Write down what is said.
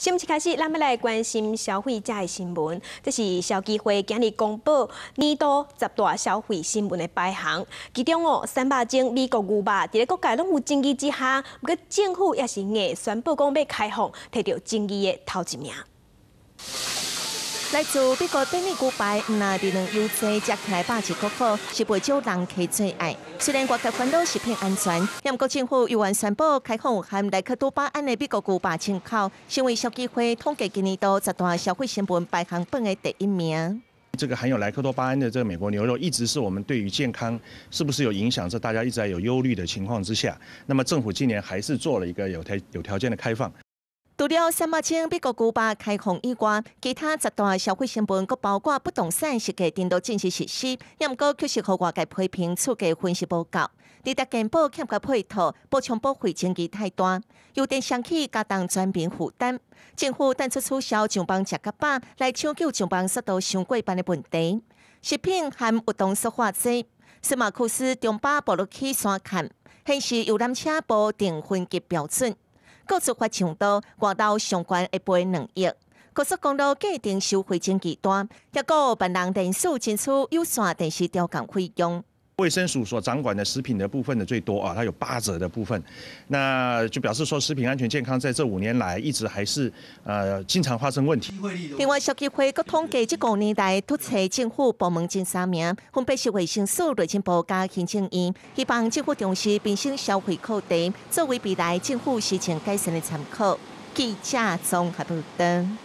先开始，咱要来关心消费者诶新闻。即是消基会今日公布年度十大消费新闻诶排行。其中哦，三百种美国牛排伫个国家拢有争议之下，毋过政府也是硬宣布讲要开放，摕到争议诶头一名。来自美国对尼古白，那便能又多加起来百几颗颗，是福州人最最爱。虽然国家看到食品安全，但国政府又完三宝开放，含莱克多巴胺的美国古巴进口，成为消委会统计今年度十大消费成本排行榜的第一名。这个含有莱克多巴胺的这个美国牛肉，一直是我们对于健康是不是有影响，是大家一直在有忧虑的情况之下。那么政府今年还是做了一个有条有条件的开放。除了三百千美国古巴开放以外，其他十大消费成本阁包括不动产设计电都进设实施，又毋过确实互外界批评出嘅分析报告，抵达健保欠缺配套、补充保费争议太大，有电商企加重全民负担。政府单出促销上班食甲饱来抢救上班速度上过班嘅问题。食品含活动塑化剂，斯马库斯、中巴、布鲁克山坎，显示游览车保定分级标准。各自发长到挂到相关一杯两亿；高速公路计定收费征期短，还个别人电视进出有线电视调控费用。卫生署所掌管的食品的部分的最多啊，它有八折的部分，那就表示说食品安全健康在这五年来一直还是呃经常发生问题。另外，消计会各统计这五年来都找政府部门前三名，分别是卫生署、内政部、家庭政院，希望政府重视民生消费课题，作为未来政府实情改善的参考。记者张海波等。